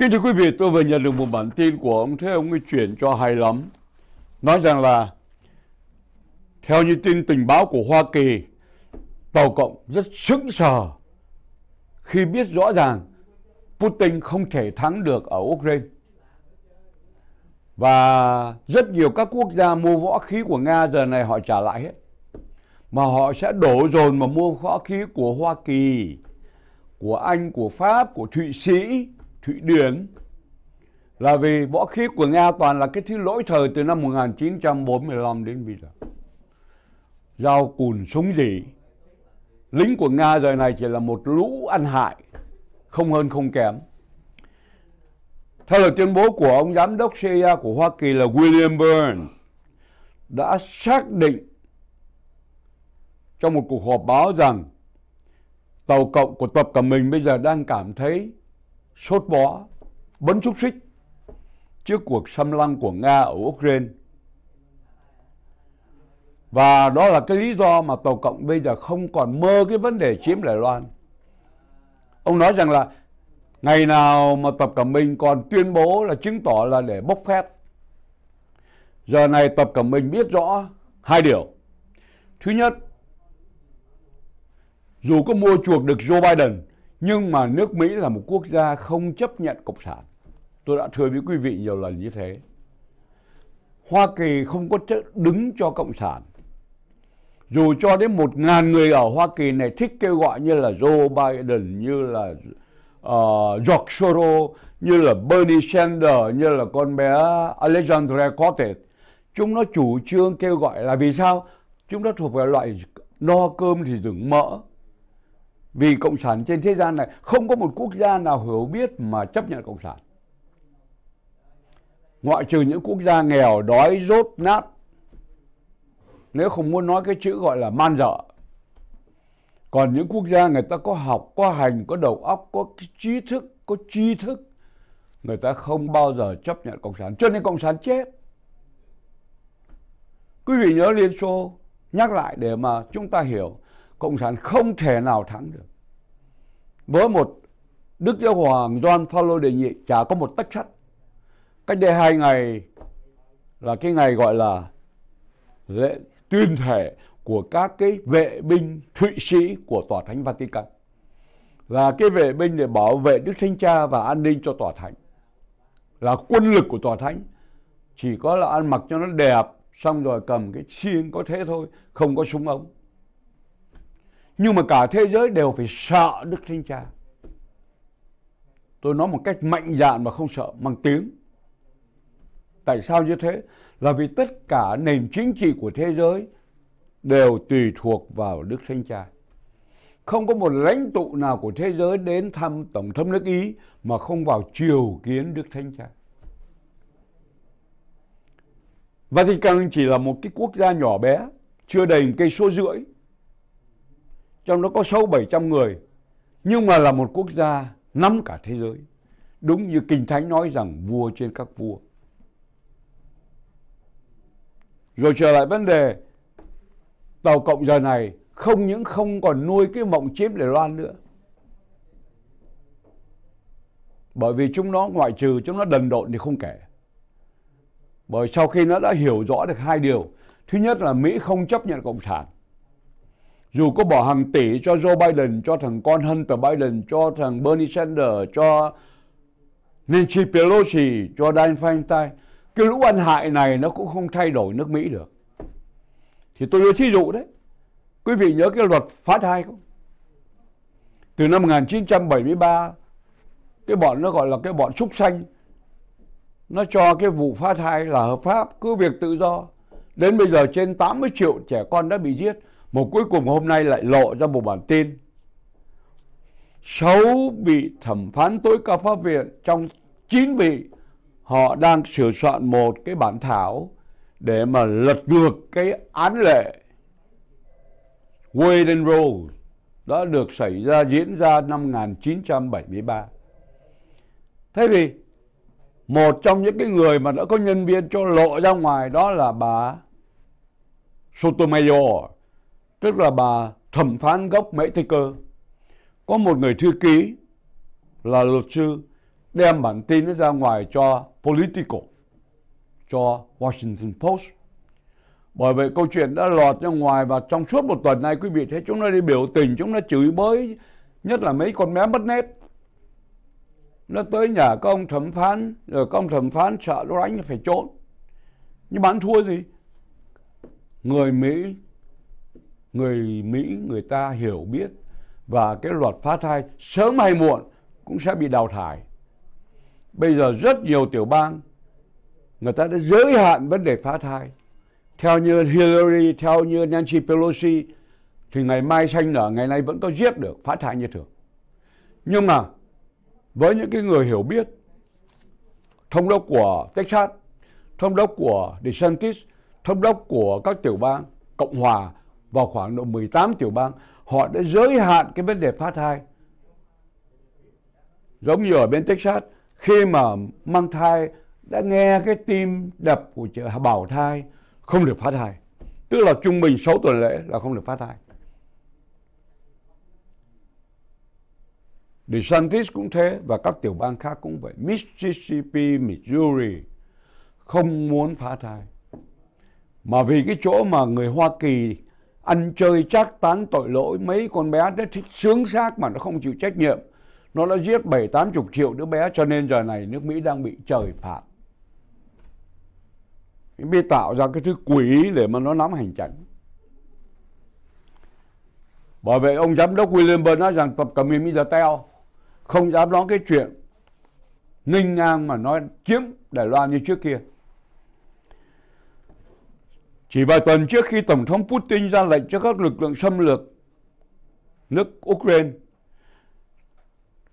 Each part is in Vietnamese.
Kính thưa quý vị, tôi vừa nhận được một bản tin của ông, thế ông ấy chuyển cho hay lắm. Nói rằng là, theo như tin tình báo của Hoa Kỳ, Tàu Cộng rất sững sờ khi biết rõ ràng Putin không thể thắng được ở Ukraine. Và rất nhiều các quốc gia mua võ khí của Nga giờ này họ trả lại hết. Mà họ sẽ đổ dồn mà mua võ khí của Hoa Kỳ, của Anh, của Pháp, của Thụy Sĩ, Thụy Điển là vì võ khí của Nga toàn là cái thứ lỗi thời từ năm 1945 đến bây giờ. Dao cùn súng gì, lính của Nga giờ này chỉ là một lũ ăn hại, không hơn không kém. Theo lời tuyên bố của ông giám đốc CIA của Hoa Kỳ là William Burns đã xác định trong một cuộc họp báo rằng tàu cộng của Tập Cận Cả Mình bây giờ đang cảm thấy sốt bó, bấn xúc xích trước cuộc xâm lăng của Nga ở Ukraine. Và đó là cái lý do mà Tàu Cộng bây giờ không còn mơ cái vấn đề chiếm Đài Loan. Ông nói rằng là ngày nào mà Tập Cận Bình còn tuyên bố là chứng tỏ là để bốc phét. Giờ này Tập Cận Bình biết rõ hai điều. Thứ nhất, dù có mua chuộc được Joe Biden nhưng mà nước Mỹ là một quốc gia không chấp nhận cộng sản. Tôi đã thưa với quý vị nhiều lần như thế. Hoa Kỳ không có chất đứng cho cộng sản. Dù cho đến một ngàn người ở Hoa Kỳ này thích kêu gọi như là Joe Biden, như là uh, George Soros, như là Bernie Sanders, như là con bé Alexandria Cortez. Chúng nó chủ trương kêu gọi là vì sao? Chúng nó thuộc về loại no cơm thì rừng mỡ vì Cộng sản trên thế gian này không có một quốc gia nào hiểu biết mà chấp nhận Cộng sản. Ngoại trừ những quốc gia nghèo, đói, rốt, nát. Nếu không muốn nói cái chữ gọi là man dợ. Còn những quốc gia người ta có học, có hành, có đầu óc, có trí thức, có tri thức. Người ta không bao giờ chấp nhận Cộng sản. Cho nên Cộng sản chết. Quý vị nhớ Liên Xô, nhắc lại để mà chúng ta hiểu cộng sản không thể nào thắng được với một đức giáo hoàng john paulo đề nghị chả có một tách sắt cách đây hai ngày là cái ngày gọi là lễ tuyên thể của các cái vệ binh thụy sĩ của tòa thánh vatican là cái vệ binh để bảo vệ đức thánh cha và an ninh cho tòa thánh là quân lực của tòa thánh chỉ có là ăn mặc cho nó đẹp xong rồi cầm cái xiên có thế thôi không có súng ống nhưng mà cả thế giới đều phải sợ Đức Thánh Cha. Tôi nói một cách mạnh dạn và không sợ bằng tiếng. Tại sao như thế? Là vì tất cả nền chính trị của thế giới đều tùy thuộc vào Đức Thánh Cha. Không có một lãnh tụ nào của thế giới đến thăm Tổng thống nước Ý mà không vào triều kiến Đức Thánh Cha. Vatican chỉ là một cái quốc gia nhỏ bé, chưa đầy một cây số rưỡi trong đó có sâu bảy trăm người nhưng mà là một quốc gia nắm cả thế giới đúng như kinh thánh nói rằng vua trên các vua rồi trở lại vấn đề tàu cộng giờ này không những không còn nuôi cái mộng chiếm để Loan nữa bởi vì chúng nó ngoại trừ chúng nó đần độn thì không kể bởi sau khi nó đã hiểu rõ được hai điều thứ nhất là Mỹ không chấp nhận cộng sản dù có bỏ hàng tỷ cho Joe Biden, cho thằng con Hunter Biden, cho thằng Bernie Sanders, cho Nancy Pelosi, cho Dan Feinstein, cái lũ ăn hại này nó cũng không thay đổi nước Mỹ được. Thì tôi đưa thí dụ đấy. Quý vị nhớ cái luật phá thai không? Từ năm 1973, cái bọn nó gọi là cái bọn súc sanh, nó cho cái vụ phá thai là hợp pháp, cứ việc tự do. Đến bây giờ trên 80 triệu trẻ con đã bị giết mà cuối cùng hôm nay lại lộ ra một bản tin Sáu vị thẩm phán tối cao pháp viện trong chín vị Họ đang sửa soạn một cái bản thảo Để mà lật ngược cái án lệ Wade and Rose đã được xảy ra diễn ra năm 1973. Thế thì một trong những cái người mà đã có nhân viên cho lộ ra ngoài đó là bà Sotomayor tức là bà thẩm phán gốc Mỹ Tây Cơ, có một người thư ký là luật sư đem bản tin nó ra ngoài cho Politico, cho Washington Post. Bởi vậy câu chuyện đã lọt ra ngoài và trong suốt một tuần nay quý vị thấy chúng nó đi biểu tình, chúng nó chửi bới, nhất là mấy con bé mất nét. Nó tới nhà các ông thẩm phán, rồi các ông thẩm phán sợ nó đánh phải trốn. Nhưng bán thua gì? Người Mỹ người Mỹ người ta hiểu biết và cái luật phá thai sớm hay muộn cũng sẽ bị đào thải. Bây giờ rất nhiều tiểu bang người ta đã giới hạn vấn đề phá thai. Theo như Hillary, theo như Nancy Pelosi thì ngày mai sanh nở, ngày nay vẫn có giết được phá thai như thường. Nhưng mà với những cái người hiểu biết thống đốc của Texas, thống đốc của DeSantis, thống đốc của các tiểu bang Cộng hòa vào khoảng độ 18 tiểu bang họ đã giới hạn cái vấn đề phá thai giống như ở bên Texas khi mà mang thai đã nghe cái tim đập của chị bảo thai không được phá thai tức là trung bình 6 tuần lễ là không được phá thai DeSantis cũng thế và các tiểu bang khác cũng vậy Mississippi, Missouri không muốn phá thai mà vì cái chỗ mà người Hoa Kỳ ăn chơi chắc tán tội lỗi mấy con bé rất thích sướng xác mà nó không chịu trách nhiệm nó đã giết bảy tám chục triệu đứa bé cho nên giờ này nước mỹ đang bị trời phạt mới tạo ra cái thứ quỷ để mà nó nắm hành tránh bởi vậy ông giám đốc William Burns nói rằng tập cầm mình bây giờ teo không dám nói cái chuyện ninh ngang mà nói chiếm Đài Loan như trước kia chỉ vài tuần trước khi Tổng thống Putin ra lệnh cho các lực lượng xâm lược nước Ukraine,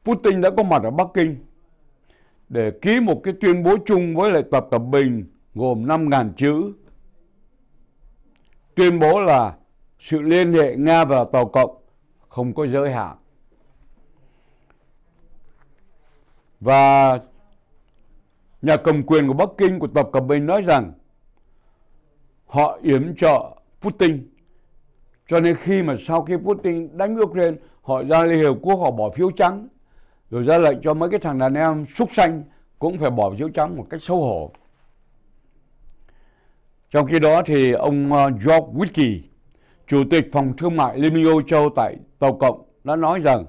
Putin đã có mặt ở Bắc Kinh để ký một cái tuyên bố chung với lại Tập Cận Bình gồm 5.000 chữ. Tuyên bố là sự liên hệ Nga và Tàu Cộng không có giới hạn. Và nhà cầm quyền của Bắc Kinh của Tập Cận Bình nói rằng họ yểm trợ Putin. Cho nên khi mà sau khi Putin đánh Ukraine, họ ra Liên Hiệp Quốc họ bỏ phiếu trắng, rồi ra lệnh cho mấy cái thằng đàn em súc xanh cũng phải bỏ phiếu trắng một cách xấu hổ. Trong khi đó thì ông ờ, George Witki, Chủ tịch Phòng Thương mại Liên minh Âu Châu tại Tàu Cộng đã nói rằng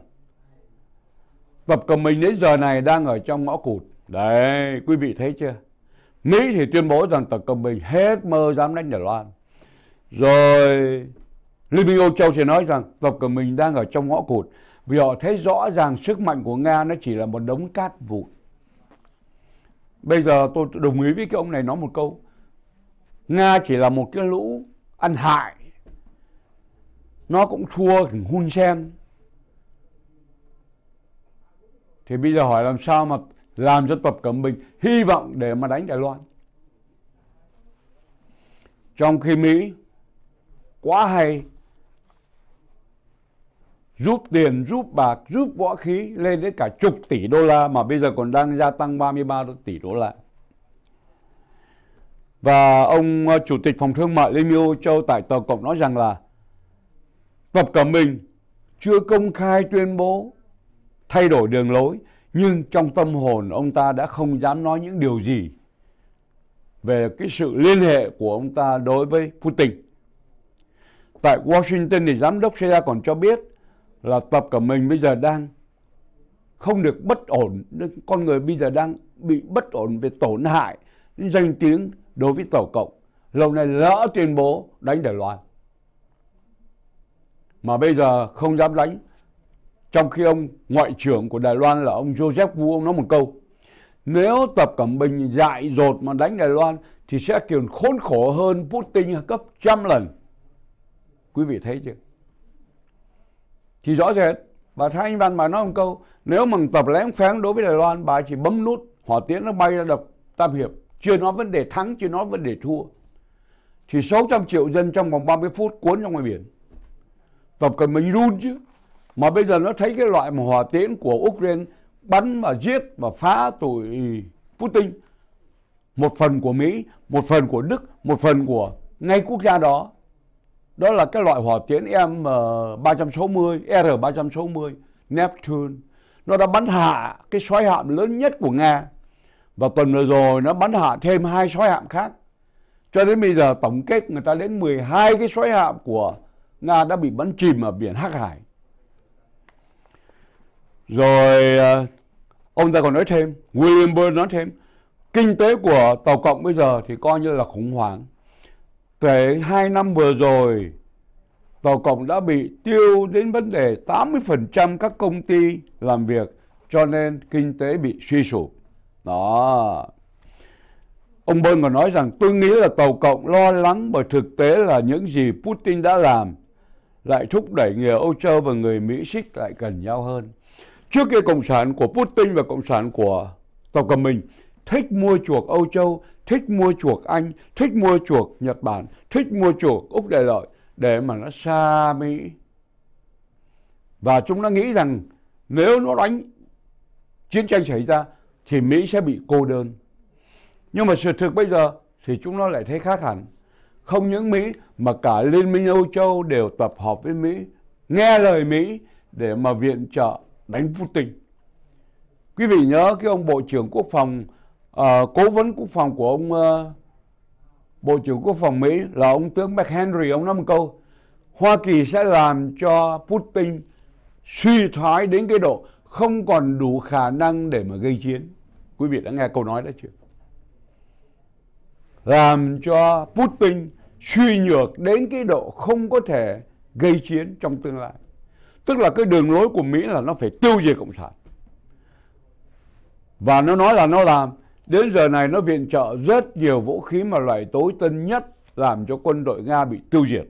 Tập cầm mình đến giờ này đang ở trong ngõ cụt. Đấy, quý vị thấy chưa? Mỹ thì tuyên bố rằng tập cận bình hết mơ dám đánh Đài Loan. Rồi Liên minh Âu Châu thì nói rằng tập cận bình đang ở trong ngõ cụt vì họ thấy rõ ràng sức mạnh của Nga nó chỉ là một đống cát vụn. Bây giờ tôi đồng ý với cái ông này nói một câu. Nga chỉ là một cái lũ ăn hại. Nó cũng thua thằng Hun Sen. Thì bây giờ hỏi làm sao mà làm cho Tập Cận Bình hy vọng để mà đánh Đài Loan. Trong khi Mỹ quá hay giúp tiền, giúp bạc, giúp võ khí lên đến cả chục tỷ đô la mà bây giờ còn đang gia tăng 33 tỷ đô la. Và ông ờ, Chủ tịch Phòng Thương mại Liên minh Châu tại Tòa Cộng nói rằng là Tập Cận Bình chưa công khai tuyên bố thay đổi đường lối nhưng trong tâm hồn ông ta đã không dám nói những điều gì về cái sự liên hệ của ông ta đối với Putin. Tại Washington thì giám đốc CIA còn cho biết là tập của mình bây giờ đang không được bất ổn, con người bây giờ đang bị bất ổn về tổn hại danh tiếng đối với Tổ cộng. Lâu nay lỡ tuyên bố đánh Đài Loan. Mà bây giờ không dám đánh trong khi ông ngoại trưởng của Đài Loan là ông Joseph Wu ông nói một câu nếu Tập cẩm Bình dại dột mà đánh Đài Loan thì sẽ kiểu khốn khổ hơn Putin gấp trăm lần. Quý vị thấy chưa? Thì rõ rệt, bà Thái Anh Văn bà nói một câu, nếu mà Tập lén phén đối với Đài Loan, bà chỉ bấm nút, hỏa tiễn nó bay ra đập Tam Hiệp, chưa nói vấn đề thắng, chưa nói vấn đề thua. Thì 600 triệu dân trong vòng 30 phút cuốn trong ngoài biển. Tập cẩm Bình run chứ mà bây giờ nó thấy cái loại mà hỏa tiễn của Ukraine bắn và giết và phá tụi Putin một phần của Mỹ, một phần của Đức, một phần của ngay quốc gia đó. Đó là cái loại hỏa tiễn e M360, e R360 Neptune. Nó đã bắn hạ cái sói hạm lớn nhất của Nga. Và tuần vừa rồi nó bắn hạ thêm hai sói hạm khác. Cho đến bây giờ tổng kết người ta đến 12 cái sói hạm của Nga đã bị bắn chìm ở biển Hắc Hải rồi à, ông ta còn nói thêm William Burr nói thêm kinh tế của Tàu Cộng bây giờ thì coi như là khủng hoảng kể hai năm vừa rồi Tàu Cộng đã bị tiêu đến vấn đề 80% các công ty làm việc cho nên kinh tế bị suy sụp. Đó. Ông Bơn còn nói rằng tôi nghĩ là Tàu Cộng lo lắng bởi thực tế là những gì Putin đã làm lại thúc đẩy người Âu Châu và người Mỹ xích lại gần nhau hơn. Trước kia Cộng sản của Putin và Cộng sản của Tập cầm Bình thích mua chuộc Âu Châu, thích mua chuộc Anh, thích mua chuộc Nhật Bản, thích mua chuộc Úc Đại Lợi để mà nó xa Mỹ. Và chúng nó nghĩ rằng nếu nó đánh chiến tranh xảy ra thì Mỹ sẽ bị cô đơn. Nhưng mà sự thực bây giờ thì chúng nó lại thấy khác hẳn. Không những Mỹ mà cả Liên minh Âu Châu đều tập hợp với Mỹ, nghe lời Mỹ để mà viện trợ đánh Putin. Quý vị nhớ cái ông Bộ trưởng Quốc phòng, uh, cố vấn quốc phòng của ông uh, Bộ trưởng Quốc phòng Mỹ là ông tướng McHenry, ông nói một câu, Hoa Kỳ sẽ làm cho Putin suy thoái đến cái độ không còn đủ khả năng để mà gây chiến. Quý vị đã nghe câu nói đó chưa? Làm cho Putin suy nhược đến cái độ không có thể gây chiến trong tương lai tức là cái đường lối của Mỹ là nó phải tiêu diệt cộng sản và nó nói là nó làm đến giờ này nó viện trợ rất nhiều vũ khí mà loại tối tân nhất làm cho quân đội Nga bị tiêu diệt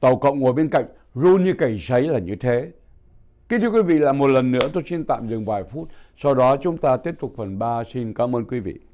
tàu cộng ngồi bên cạnh run như cầy sấy là như thế kính thưa quý vị là một lần nữa tôi xin tạm dừng vài phút sau đó chúng ta tiếp tục phần 3 xin cảm ơn quý vị